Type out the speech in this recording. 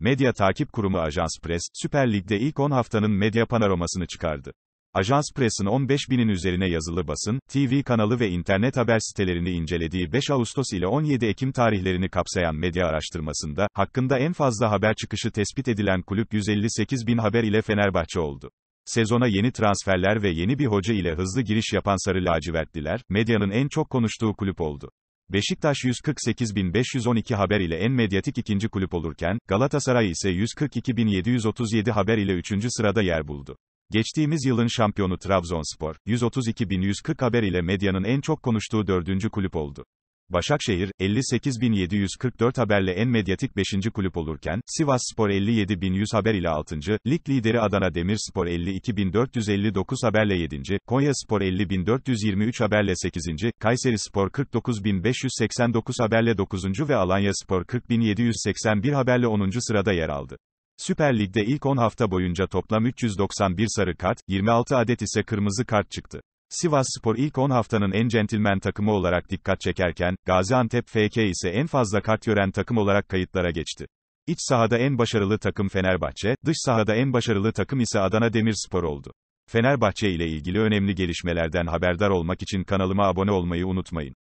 Medya Takip Kurumu Ajans Press, Süper Lig'de ilk 10 haftanın medya panoramasını çıkardı. Ajans Press'in 15 binin üzerine yazılı basın, TV kanalı ve internet haber sitelerini incelediği 5 Ağustos ile 17 Ekim tarihlerini kapsayan medya araştırmasında, hakkında en fazla haber çıkışı tespit edilen kulüp 158 bin haber ile Fenerbahçe oldu. Sezona yeni transferler ve yeni bir hoca ile hızlı giriş yapan Sarı Lacivertliler, medyanın en çok konuştuğu kulüp oldu. Beşiktaş 148.512 haber ile en medyatik ikinci kulüp olurken, Galatasaray ise 142.737 haber ile üçüncü sırada yer buldu. Geçtiğimiz yılın şampiyonu Trabzonspor, 132.140 haber ile medyanın en çok konuştuğu dördüncü kulüp oldu. Başakşehir, 58.744 haberle en medyatik 5. kulüp olurken, Sivas Spor 57.100 haber ile 6. Lig lideri Adana Demirspor 52.459 haberle 7. Konya Spor 50.423 haberle 8. Kayseri Spor 49.589 haberle 9. ve Alanya Spor 40.781 haberle 10. sırada yer aldı. Süper Lig'de ilk 10 hafta boyunca toplam 391 sarı kart, 26 adet ise kırmızı kart çıktı. Sivas Spor ilk 10 haftanın en centilmen takımı olarak dikkat çekerken, Gaziantep FK ise en fazla kart gören takım olarak kayıtlara geçti. İç sahada en başarılı takım Fenerbahçe, dış sahada en başarılı takım ise Adana Demirspor oldu. Fenerbahçe ile ilgili önemli gelişmelerden haberdar olmak için kanalıma abone olmayı unutmayın.